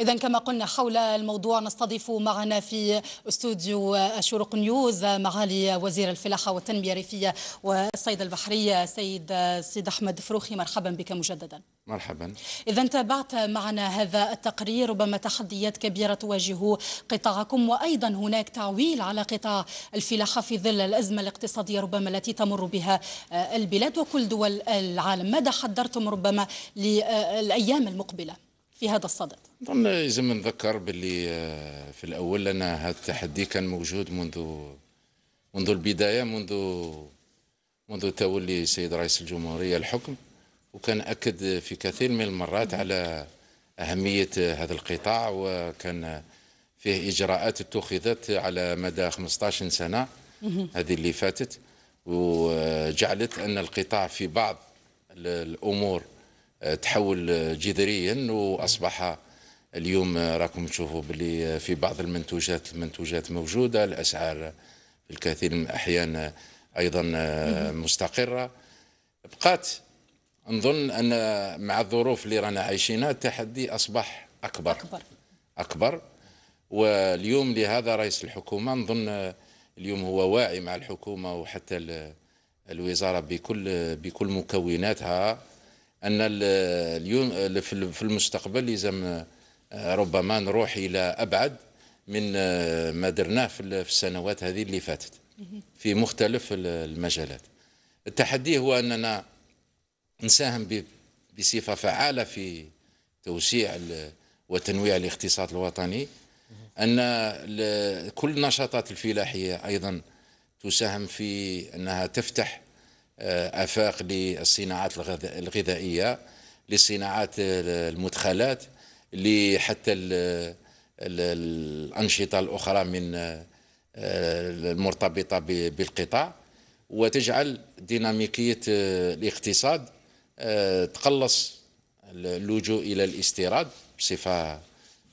إذا كما قلنا حول الموضوع نستضيف معنا في استوديو شروق نيوز معالي وزير الفلاحة والتنمية الريفية والصيد البحرية سيد سيد أحمد فروخي مرحبا بك مجددا مرحبا إذا تابعت معنا هذا التقرير ربما تحديات كبيرة تواجه قطاعكم وأيضا هناك تعويل على قطاع الفلاحة في ظل الأزمة الاقتصادية ربما التي تمر بها البلاد وكل دول العالم ماذا حضرتم ربما للأيام المقبلة؟ في هذا الصدد؟ نظن لازم نذكر باللي آه، في الاول انا هذا التحدي كان موجود منذ منذ البدايه منذ منذ تولي السيد رئيس الجمهوريه الحكم وكان اكد في كثير من المرات على اهميه هذا القطاع وكان فيه اجراءات اتخذت على مدى 15 سنه هذه اللي فاتت وجعلت ان القطاع في بعض الامور تحول جذريا واصبح اليوم راكم تشوفوا باللي في بعض المنتوجات المنتوجات موجوده الاسعار في الكثير من الاحيان ايضا مستقره بقات نظن ان مع الظروف اللي رانا عايشينها التحدي اصبح اكبر اكبر اكبر واليوم لهذا رئيس الحكومه نظن اليوم هو واعي مع الحكومه وحتى الوزاره بكل بكل مكوناتها ان اليوم في المستقبل لازم آه، ربما نروح الى ابعد من آه، ما درناه في السنوات هذه اللي فاتت في مختلف المجالات التحدي هو اننا نساهم بصفه فعاله في توسيع وتنويع الاقتصاد الوطني ان كل النشاطات الفلاحيه ايضا تساهم في انها تفتح آه، افاق للصناعات الغذائيه لصناعات المدخلات لحتى الانشطه الاخرى من آه، المرتبطه بالقطاع وتجعل ديناميكيه آه، الاقتصاد تقلص اللجوء الى الاستيراد بصفه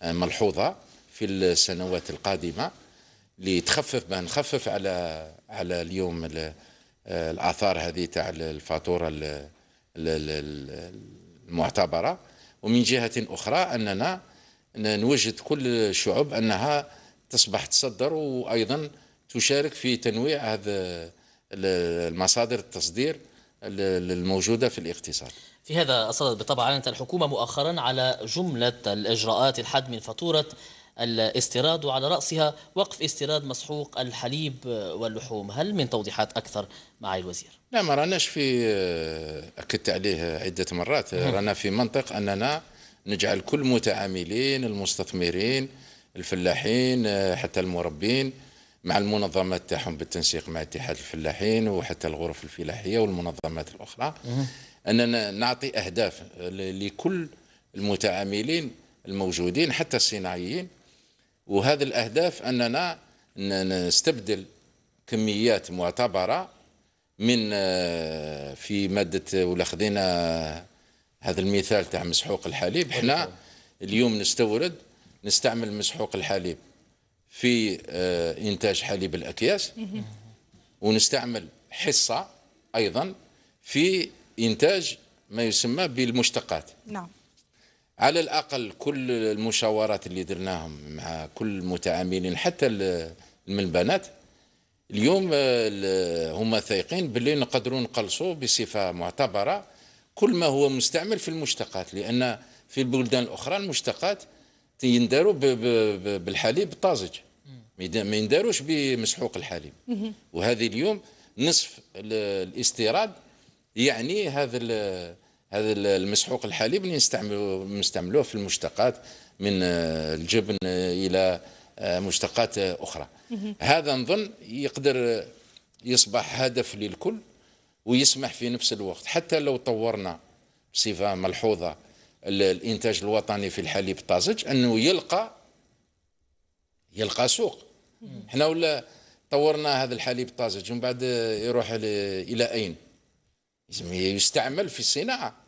ملحوظه في السنوات القادمه لتخفف ما نخفف على على اليوم الاثار هذه تاع الفاتوره المعتبره ومن جهه اخرى اننا نوجد كل الشعوب انها تصبح تصدر وايضا تشارك في تنويع هذا المصادر التصدير الموجوده في الاقتصاد. في هذا أصدرت بالطبع أعلنت الحكومة مؤخرا على جملة الإجراءات الحد من فاتورة الاستيراد وعلى رأسها وقف استيراد مسحوق الحليب واللحوم هل من توضيحات أكثر مع الوزير؟ لا ما راناش في آه، أكدت عليه عدة مرات رانا في منطق أننا نجعل كل متعاملين المستثمرين الفلاحين آه، حتى المربين مع المنظمات تاعهم بالتنسيق مع اتحاد الفلاحين وحتى الغرف الفلاحيه والمنظمات الاخرى اننا نعطي اهداف لكل المتعاملين الموجودين حتى الصناعيين وهذه الأهداف أننا نستبدل كميات معتبرة من آه، في مادة ولا خذينا هذا المثال تاع مسحوق الحليب احنا اليوم نستورد نستعمل مسحوق الحليب في آه، إنتاج حليب الأكياس ونستعمل حصة أيضا في إنتاج ما يسمى بالمشتقات نعم على الأقل كل المشاورات اللي درناهم مع كل المتعاملين حتى من البنات اليوم هما ثايقين باللي نقدروا نقلصوا بصفة معتبرة كل ما هو مستعمل في المشتقات لأن في البلدان الأخرى المشتقات ينداروا بالحليب الطازج ما ينداروش بمسحوق الحليب وهذه اليوم نصف الاستيراد يعني هذا هذا المسحوق الحليب اللي نستعملوه نستعملوه في المشتقات من آه، الجبن آه، الى آه، مشتقات اخرى هذا نظن يقدر يصبح هدف للكل ويسمح في نفس الوقت حتى لو طورنا بصفه ملحوظه الانتاج الوطني في الحليب الطازج انه يلقى يلقى سوق احنا ولا طورنا هذا الحليب الطازج ومن بعد يروح الى اين يستعمل في الصناعه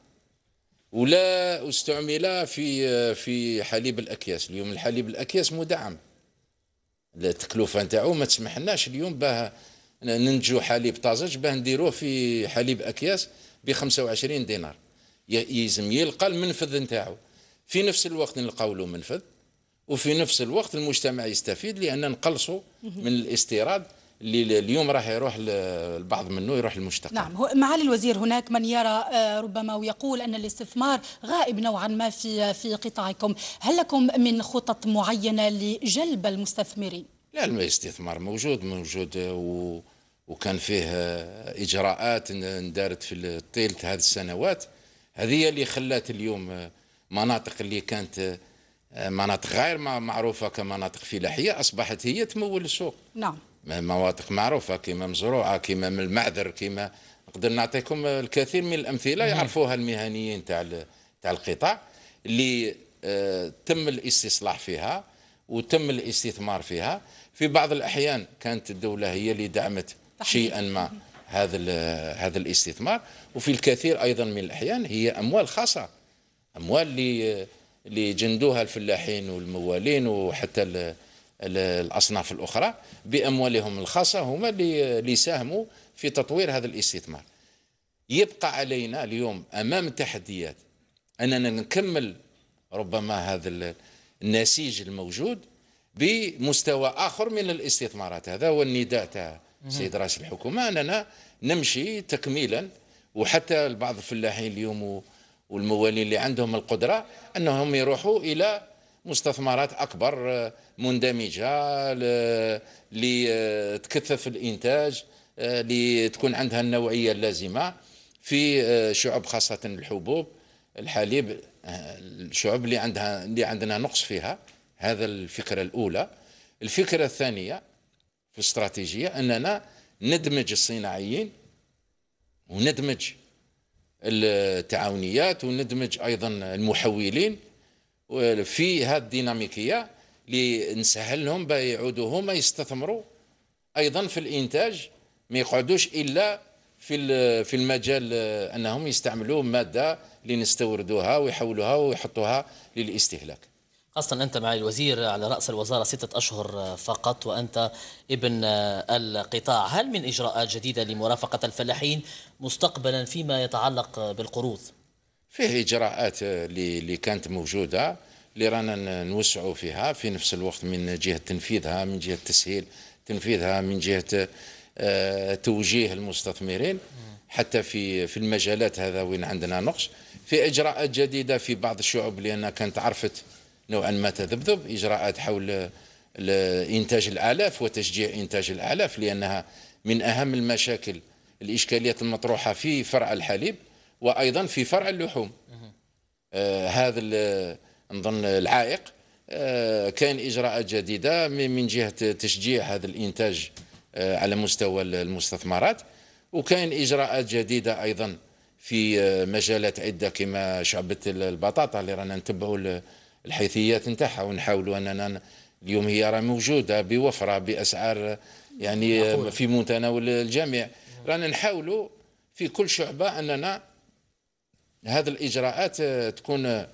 ولا استعمل في في حليب الاكياس اليوم الحليب الاكياس مدعم التكلفه نتاعو ما تسمحلناش اليوم باه ننتجو حليب طازج باه نديروه في حليب اكياس ب 25 دينار يلزم يلقى المنفذ نتاعو في نفس الوقت نلقاو له منفذ وفي نفس الوقت المجتمع يستفيد لان نقلصوا من الاستيراد اللي اليوم راح يروح البعض منه يروح المشتقى نعم معالي الوزير هناك من يرى آه، ربما ويقول ان الاستثمار غائب نوعا ما في في قطاعكم هل لكم من خطط معينه لجلب المستثمرين لا الاستثمار موجود موجود و وكان فيه آه، اجراءات اندارت في طيله هذه السنوات هذه اللي خلات اليوم آه، مناطق اللي كانت مناطق غير معروفه كمناطق فلاحيه اصبحت هي تمول السوق نعم مناطق معروفه كيما مزروعه كيما من المعذر كيما نقدر نعطيكم الكثير من الامثله نعم. يعرفوها المهنيين تاع تاع القطاع اللي آه تم الاستصلاح فيها وتم الاستثمار فيها في بعض الاحيان كانت الدوله هي اللي دعمت شيئا ما هذا هذا الاستثمار وفي الكثير ايضا من الاحيان هي اموال خاصه اموال اللي آه، اللي جندوها الفلاحين والموالين وحتى الأصناف الأخرى بأموالهم الخاصة هما اللي ساهموا في تطوير هذا الاستثمار يبقى علينا اليوم أمام التحديات أننا نكمل ربما هذا النسيج الموجود بمستوى آخر من الاستثمارات هذا هو النداء تاع سيد رئيس الحكومة أننا نمشي تكميلا وحتى البعض الفلاحين اليوم والموالين اللي عندهم القدرة أنهم يروحوا إلى مستثمرات أكبر آه، مندمجة لتكثف آه، الإنتاج آه، لتكون عندها النوعية اللازمة في شعوب خاصة الحبوب الحليب الشعوب اللي عندها اللي عندنا نقص فيها هذا الفكرة الأولى الفكرة الثانية في الاستراتيجية أننا ندمج الصناعيين وندمج التعاونيات وندمج أيضا المحولين في هذه الديناميكيه لنسهل لهم بيعودوا هما يستثمروا ايضا في الانتاج ما يقعدوش الا في في المجال آه، انهم يستعملوا ماده لنستوردوها ويحولوها ويحطوها للاستهلاك خاصة أنت مع الوزير على رأس الوزارة ستة أشهر آه، فقط وأنت ابن آه، القطاع هل من إجراءات جديدة لمرافقة الفلاحين مستقبلا فيما يتعلق بالقروض؟ فيه اجراءات آه، اللي كانت موجوده اللي رانا نوسعوا فيها في نفس الوقت من جهه تنفيذها من جهه تسهيل تنفيذها من جهه آه، توجيه المستثمرين حتى في في المجالات هذا وين عندنا نقص في اجراءات جديده في بعض الشعوب لانها كانت عرفت نوعا ما تذبذب اجراءات حول انتاج الالاف وتشجيع انتاج الالاف لانها من اهم المشاكل الاشكاليات المطروحه في فرع الحليب وايضا في فرع اللحوم آه هذا نظن العائق آه، كان اجراءات جديده من جهه تشجيع هذا الانتاج آه، على مستوى المستثمرات وكان اجراءات جديده ايضا في آه، مجالات عده كما شعبه البطاطا اللي رانا نتبعوا الحيثيات نتاعها ونحاولوا اننا اليوم هي راه موجوده بوفره باسعار يعني في متناول الجميع رانا نحاولوا في كل شعبه اننا هذه الاجراءات آه، تكون آه،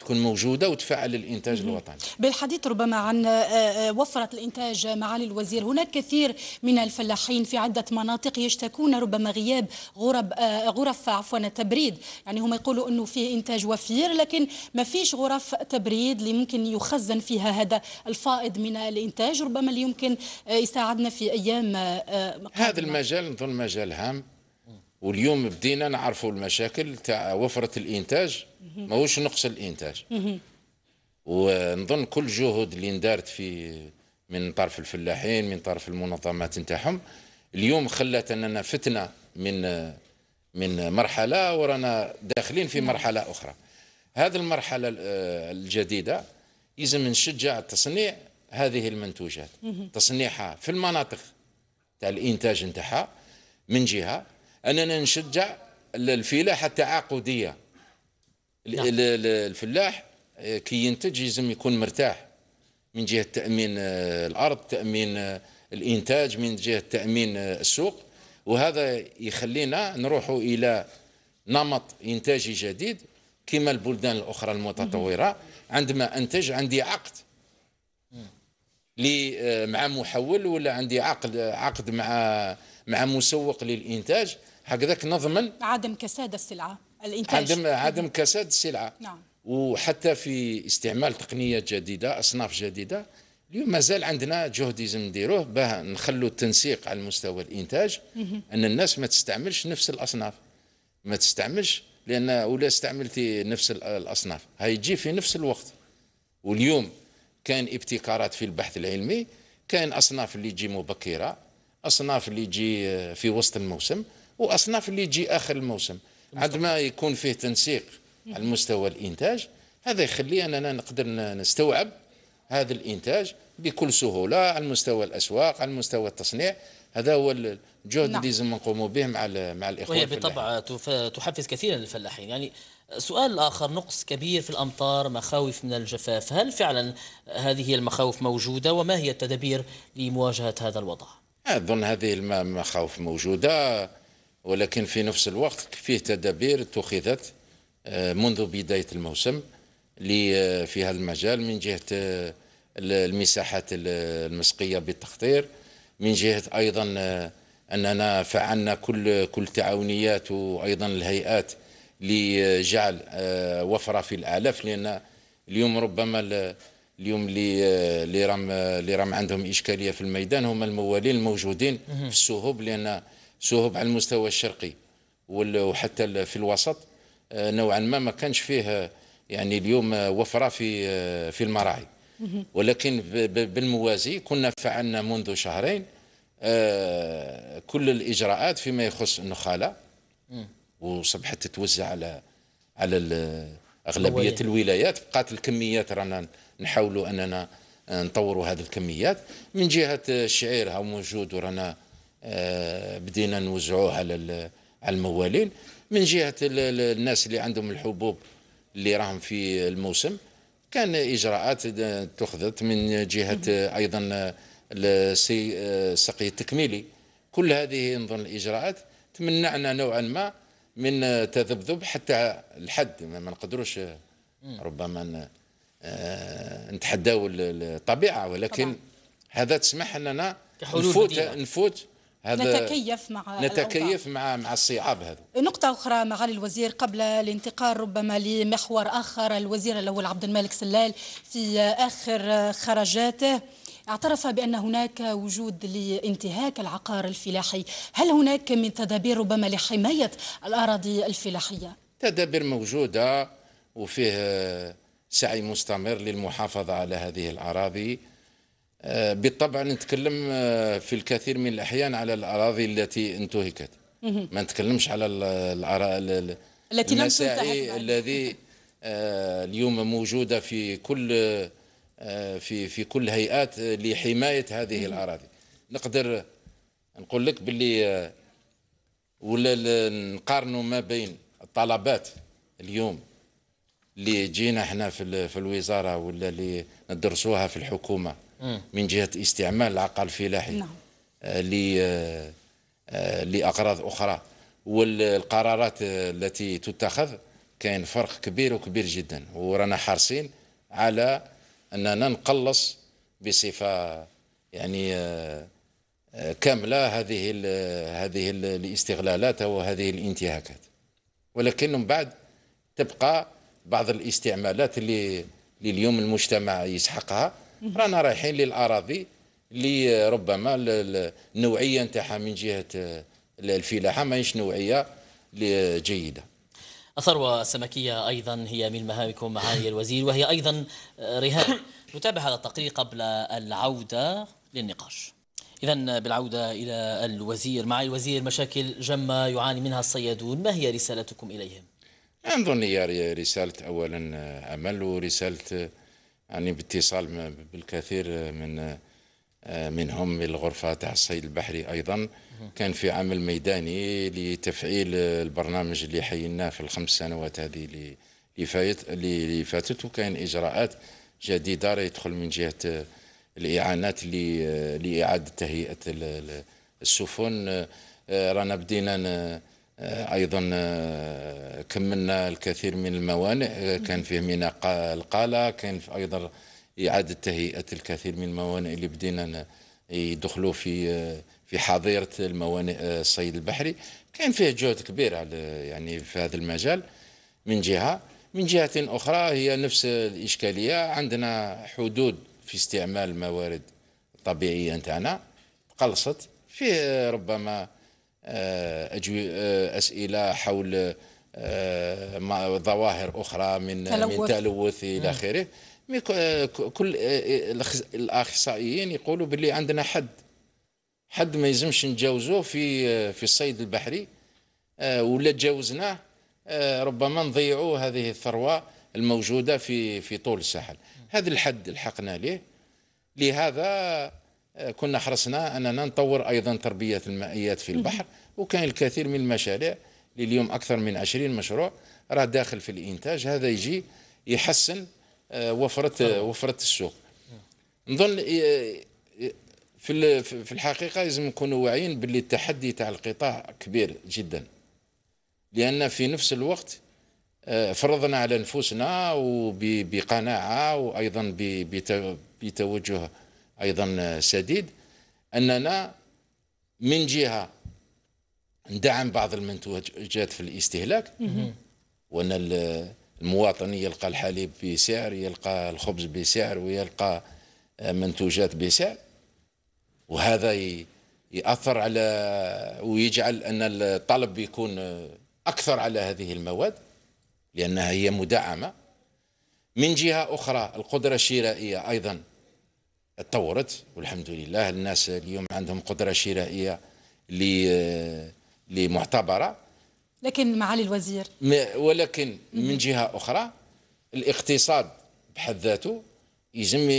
تكون موجودة وتفعل الإنتاج الوطني بالحديث ربما عن آه، وفرة الإنتاج معالي الوزير هناك كثير من الفلاحين في عدة مناطق يشتكون ربما غياب غرب غرف عفوا تبريد يعني هم يقولوا أنه فيه إنتاج وفير لكن ما فيش غرف تبريد اللي ممكن يخزن فيها هذا الفائض من الإنتاج ربما اللي يمكن يساعدنا في أيام مقابلة. هذا المجال نظن مجال هام واليوم بدينا نعرفوا المشاكل تاع وفره الانتاج ماهوش نقص الانتاج ونظن كل جهد اللي اندارت في من طرف الفلاحين من طرف المنظمات نتاعهم اليوم خلت اننا فتنا من من مرحله ورانا داخلين في مرحله اخرى هذه المرحله آه، الجديده يلزم نشجع تصنيع هذه المنتوجات تصنيعها في المناطق تاع الانتاج نتاعها من جهه أننا نشجع الفلاحة التعاقدية نعم. الفلاح آه، كي ينتج لازم يكون مرتاح من جهة تأمين آه، الأرض تأمين آه، الإنتاج من جهة تأمين السوق وهذا يخلينا نروحوا إلى نمط إنتاجي جديد كما البلدان الأخرى المتطورة عندما أنتج عندي عقد لي مع محول ولا عندي عقد عقد مع مع مسوق للإنتاج هكذاك نضمن عدم كساد السلعه الانتاج عدم عدم كساد السلعه نعم وحتى في استعمال تقنيه جديده اصناف جديده اليوم مازال عندنا جهد لازم نديروه باه نخلو التنسيق على مستوى الانتاج ان الناس ما تستعملش نفس الاصناف ما تستعملش لان ولا استعملتي نفس الاصناف تجي في نفس الوقت واليوم كان ابتكارات في البحث العلمي كان اصناف اللي تجي مبكره اصناف اللي تجي في وسط الموسم واصناف اللي تجي اخر الموسم عندما يكون فيه تنسيق على إيه. مستوى الانتاج هذا يخلي اننا نقدر نستوعب هذا الانتاج بكل سهوله على مستوى الاسواق على مستوى التصنيع هذا هو الجهد نعم. اللي لازم نقوموا به مع مع الاخوه وهي بالطبع تحفز كثيرا للفلاحين يعني سؤال آخر نقص كبير في الأمطار مخاوف من الجفاف هل فعلا هذه المخاوف موجودة وما هي التدابير لمواجهة هذا الوضع؟ أظن هذه المخاوف موجودة ولكن في نفس الوقت فيه تدابير اتخذت آه، منذ بداية الموسم آه، في هذا المجال من جهة آه، المساحات المسقية بالتخطير من جهة أيضا أننا فعلنا كل كل تعاونيات وأيضا الهيئات لجعل وفرة في الآلاف لأن اليوم ربما اليوم اللي اللي رام اللي رام عندهم إشكالية في الميدان هم الموالين الموجودين في السهوب لأن سهب على المستوى الشرقي وحتى في الوسط آه، نوعا ما ما كانش فيه يعني اليوم وفره في آه، في المراعي ولكن بالموازي كنا فعلنا منذ شهرين آه، كل الاجراءات فيما يخص النخاله وصبحت تتوزع على على اغلبيه الولايات بقات الكميات رانا نحاولوا اننا نطوروا هذه الكميات من جهه الشعير ها موجود ورانا آه، بدينا نوزعوها على على الموالين من جهه الناس اللي عندهم الحبوب اللي راهم في الموسم كان اجراءات اتخذت من جهه ايضا السقي آه، التكميلي كل هذه نظن الاجراءات تمنعنا نوعا ما من تذبذب حتى الحد ما نقدروش آه، ربما نتحداو الطبيعه ولكن طبعا. هذا تسمح اننا نفوت بديلة. نفوت هذا نتكيف مع نتكيف مع مع الصعاب هذا نقطة أخرى معالي الوزير قبل الانتقال ربما لمحور آخر الوزير الأول عبد الملك سلال في آخر خرجاته اعترف بأن هناك وجود لانتهاك العقار الفلاحي هل هناك من تدابير ربما لحماية الأراضي الفلاحية؟ تدابير موجودة وفيه سعي مستمر للمحافظة على هذه الأراضي آه، بالطبع نتكلم آه، في الكثير من الأحيان على الأراضي التي انتهكت ما نتكلمش على الأراضي التي لم تنتهك الذي آه، اليوم موجودة في كل في في كل هيئات لحماية هذه الأراضي نقدر نقول لك باللي ولا نقارنوا ما بين الطلبات اليوم اللي جينا احنا في الوزاره ولا اللي ندرسوها في الحكومه من جهة استعمال العقل الفلاحي نعم. آه، آه، آه، لأغراض أخرى والقرارات التي تتخذ كاين فرق كبير وكبير جدا ورانا حارسين على أننا نقلص بصفة يعني كاملة هذه الـ هذه الـ الاستغلالات وهذه الانتهاكات ولكن من بعد تبقى بعض الاستعمالات اللي لليوم المجتمع يسحقها رانا رايحين للاراضي اللي ربما النوعيه نتاعها من جهه الفلاحه ماهيش نوعيه جيده الثروة السمكية أيضا هي من مهامكم معالي الوزير وهي أيضا آه، رهان نتابع هذا التقرير قبل العودة للنقاش إذا بالعودة إلى الوزير معالي الوزير مشاكل جمة يعاني منها الصيادون ما هي رسالتكم إليهم؟ أنظن هي رسالة أولا آه، أمل ورسالة آه، يعني باتصال بالكثير من آه، منهم من الغرفة تاع الصيد البحري أيضا كان في عمل ميداني لتفعيل البرنامج اللي حيناه في الخمس سنوات هذه اللي فاتت وكان إجراءات جديدة يدخل من جهة آه، الإعانات آه، لإعادة تهيئة السفن رانا بدينا ايضا آه، كملنا الكثير من الموانئ آه، كان فيه ميناء القاله كان ايضا اعاده تهيئه الكثير من الموانئ اللي بدينا يدخلوا في آه، في حظيره الموانئ الصيد البحري كان فيه جهد كبير على يعني في هذا المجال من جهه من جهه اخرى هي نفس الاشكاليه عندنا حدود في استعمال الموارد الطبيعيه نتاعنا قلصت فيه ربما آه، آه، اسئله حول آه، ظواهر اخرى من تلوث. من تلوث الى اخره كل الاخصائيين يقولوا باللي عندنا حد حد ما يلزمش نتجاوزوه في في الصيد البحري ولا تجاوزناه ربما نضيعوا هذه الثروه الموجوده في في طول الساحل هذا الحد لحقنا ليه لهذا كنا حرصنا أننا نطور أيضا تربية المائيات في البحر وكان الكثير من المشاريع لليوم أكثر من 20 مشروع راه داخل في الإنتاج هذا يجي يحسن وفرة آه، وفرة آه، السوق نظن آه، في في الحقيقة لازم نكونوا واعيين باللي التحدي تاع القطاع كبير جدا لأن في نفس الوقت فرضنا على نفوسنا وبقناعة وأيضا بتوجه أيضا سديد أننا من جهة ندعم بعض المنتوجات في الاستهلاك وأن المواطن يلقى الحليب بسعر يلقى الخبز بسعر ويلقى آه، منتوجات بسعر وهذا يأثر على ويجعل أن الطلب يكون آه، أكثر على هذه المواد لأنها هي مدعمة من جهة أخرى القدرة الشرائية أيضا تطورت والحمد لله الناس اليوم عندهم قدره شرائيه لمعتبره لكن معالي الوزير ولكن من جهه اخرى الاقتصاد بحد ذاته يجم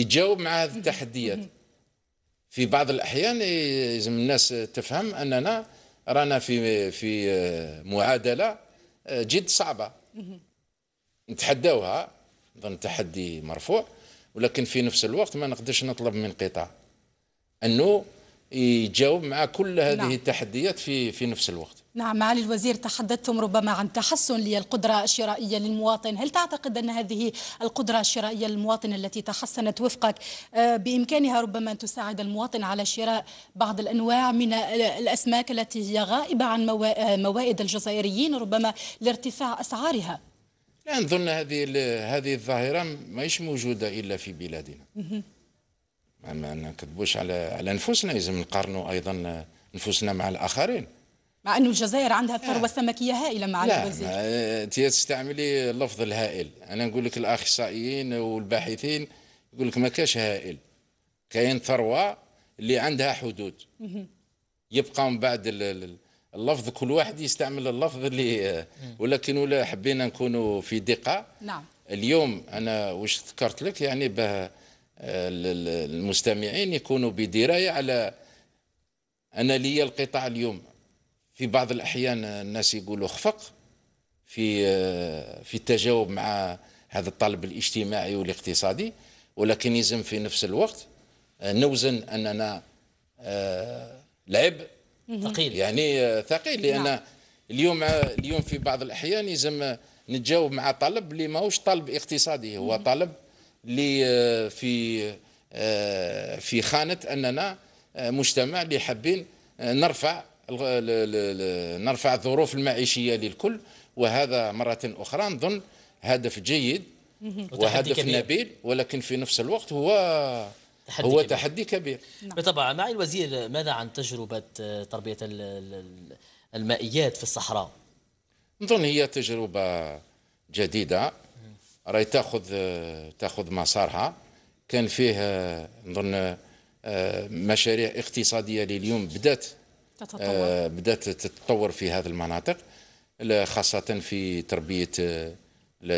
يتجاوب مع هذه التحديات في بعض الاحيان لازم الناس تفهم اننا رانا في في معادله جد صعبه نتحداوها نظن تحدي مرفوع ولكن في نفس الوقت ما نقدرش نطلب من قطاع انه يجاوب مع كل نعم. هذه نعم. التحديات في في نفس الوقت نعم معالي الوزير تحدثتم ربما عن تحسن للقدرة الشرائية للمواطن هل تعتقد أن هذه القدرة الشرائية للمواطن التي تحسنت وفقك آه، بإمكانها ربما أن تساعد المواطن على شراء بعض الأنواع من الأسماك التي هي غائبة عن آه، موائد الجزائريين ربما لارتفاع أسعارها لا نظن هذه هذه الظاهره ماهيش موجوده الا في بلادنا ما نكذبوش على على نفوسنا لازم نقارنوا ايضا نفوسنا مع الاخرين مع انه الجزائر عندها الثروه السمكيه هائله مع لا الوزير انت تستعملي اللفظ الهائل انا نقول لك الاخصائيين والباحثين يقول لك ما كاش هائل كاين ثروه اللي عندها حدود يبقى من بعد اللفظ كل واحد يستعمل اللفظ اللي ولكن ولا حبينا نكونوا في دقه نعم اليوم انا واش ذكرت لك يعني به المستمعين آه، يكونوا بدرايه على انا لي القطاع اليوم في بعض الاحيان الناس يقولوا خفق في آه، في التجاوب مع هذا الطلب الاجتماعي والاقتصادي ولكن يلزم في نفس الوقت آه، نوزن اننا لعب ثقيل يعني آه، ثقيل لان نعم. اليوم آه، اليوم في بعض الاحيان يلزم آه، نتجاوب مع طلب اللي ماهوش طلب اقتصادي هو طلب اللي في في خانه اننا مجتمع اللي حابين نرفع نرفع الظروف المعيشيه للكل وهذا مره اخرى نظن هدف جيد وهدف نبيل ولكن في نفس الوقت هو تحدي هو كبير. تحدي كبير نعم. بطبع معي الوزير ماذا عن تجربة آه، تربية المائيات في الصحراء نظن هي تجربة جديدة راهي تاخذ آه، تاخذ مسارها كان فيه آه، نظن مشاريع اقتصادية لليوم بدأت تتطور. بدأت تتطور في هذه المناطق خاصة في تربية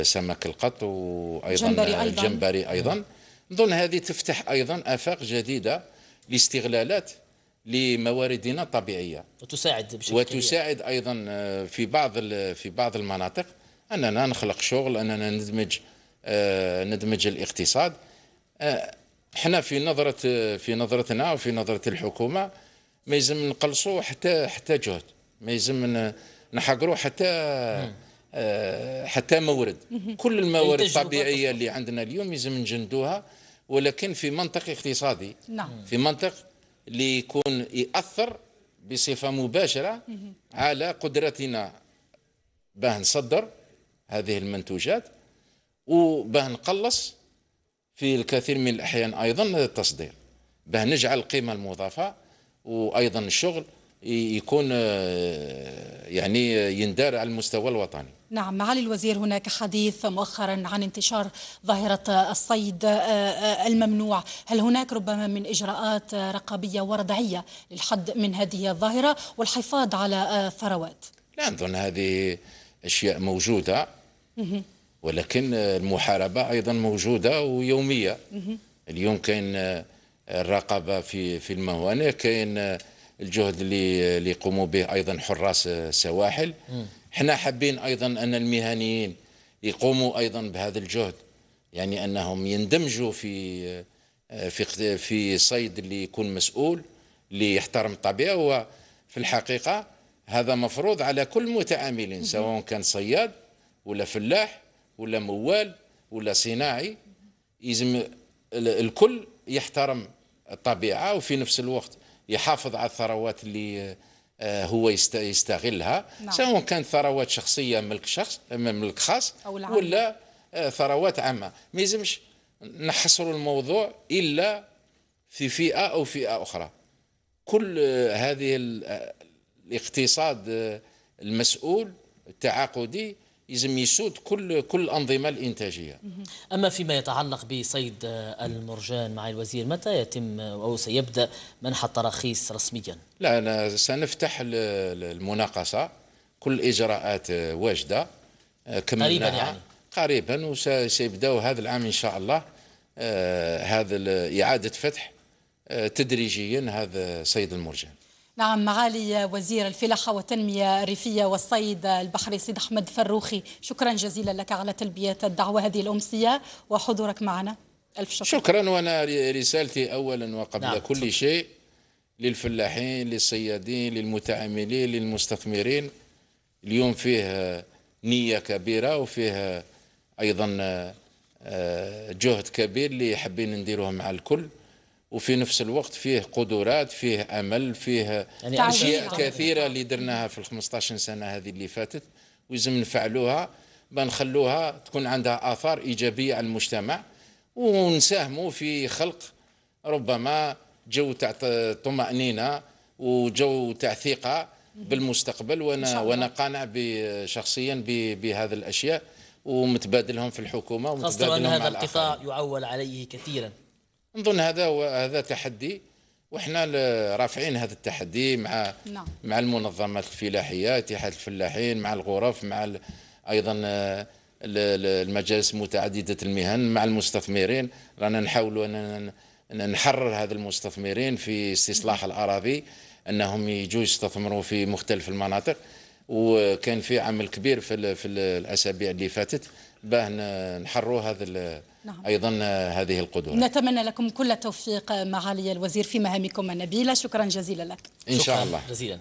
سمك القط وأيضا الجمبري أيضا, الجمبري أيضا. نعم. نظن هذه تفتح أيضا آفاق جديدة لاستغلالات لمواردنا الطبيعية وتساعد بشكل وتساعد كبير. أيضا آه، في بعض في بعض المناطق أننا نخلق شغل أننا ندمج آه، ندمج الاقتصاد آه، احنا في نظرة في نظرتنا وفي نظرة الحكومة ما يلزم نقلصوا حتى حتى جهد ما يلزم نحقروا حتى مم. آه، حتى مورد كل يعني الموارد الطبيعيه اللي عندنا اليوم لازم نجندوها ولكن في منطق اقتصادي نعم. في منطق اللي يكون ياثر بصفه مباشره على قدرتنا باه نصدر هذه المنتوجات وباه نقلص في الكثير من الاحيان ايضا التصدير باه نجعل القيمه المضافه وايضا الشغل يكون آه، يعني يندار على المستوى الوطني نعم معالي الوزير هناك حديث مؤخرا عن انتشار ظاهرة الصيد آه، آه، الممنوع هل هناك ربما من إجراءات رقابية ورضعية للحد من هذه الظاهرة والحفاظ على آه، الثروات لا أظن هذه أشياء موجودة ولكن المحاربة أيضا موجودة ويومية اليوم كاين الرقابة في في الموانئ كاين الجهد اللي اللي يقوموا به ايضا حراس السواحل آه، احنا حابين ايضا ان المهنيين يقوموا ايضا بهذا الجهد يعني انهم يندمجوا في آه، آه، في في صيد اللي يكون مسؤول اللي يحترم الطبيعه وفي الحقيقه هذا مفروض على كل متعامل سواء كان صياد ولا فلاح ولا موال ولا صناعي يلزم الكل يحترم الطبيعه وفي نفس الوقت يحافظ على الثروات اللي آه، هو يستغلها نعم. سواء كانت ثروات شخصيه ملك شخص ملك خاص أو العام. ولا آه، ثروات عامه ما يلزمش نحصروا الموضوع الا في فئه او فئه اخرى كل آه، هذه الاقتصاد المسؤول التعاقدي يلزم يسود كل كل الانظمه الانتاجيه. اما فيما يتعلق بصيد آه، المرجان مع الوزير متى يتم آه، او سيبدا منح التراخيص رسميا؟ لا انا سنفتح المناقصه كل اجراءات آه، واجده كملناها قريبا يعني قريبا وسيبداو هذا العام ان شاء الله هذا اعاده فتح تدريجيا هذا صيد المرجان. نعم معالي وزير الفلاحة والتنمية الريفية والصيد البحري سيد أحمد فروخي شكرا جزيلا لك على تلبية الدعوة هذه الأمسية وحضورك معنا ألف شكر. شكرا وأنا رسالتي أولا وقبل نعم. كل شيء للفلاحين للصيادين للمتعاملين للمستثمرين اليوم فيه نية كبيرة وفيه أيضا آه، جهد كبير اللي حابين نديروه مع الكل وفي نفس الوقت فيه قدرات فيه امل فيه يعني اشياء كثيره اللي درناها في ال 15 سنه هذه اللي فاتت ويزم نفعلوها بنخلوها تكون عندها اثار ايجابيه على المجتمع ونساهموا في خلق ربما جو تاع طمانينه وجو تاع ثقه بالمستقبل وانا وانا قانع شخصيا بهذا الاشياء ومتبادلهم في الحكومه ومتبادلهم خاصه ان هذا القطاع يعول عليه كثيرا نظن هذا هو هذا تحدي وحنا رافعين هذا التحدي مع نعم. مع المنظمات الفلاحيه اتحاد الفلاحين مع الغرف مع ايضا آه، المجالس متعدده المهن مع المستثمرين رانا نحاولوا ان نحرر هذا المستثمرين في استصلاح نعم. الاراضي انهم يجوا يستثمروا في مختلف المناطق وكان في عمل كبير في, في الاسابيع اللي فاتت باه نحروا هذا نعم. ايضا هذه القدره نتمنى لكم كل التوفيق معالي الوزير في مهامكم النبيله شكرا جزيلا لك ان شاء الله جزيلا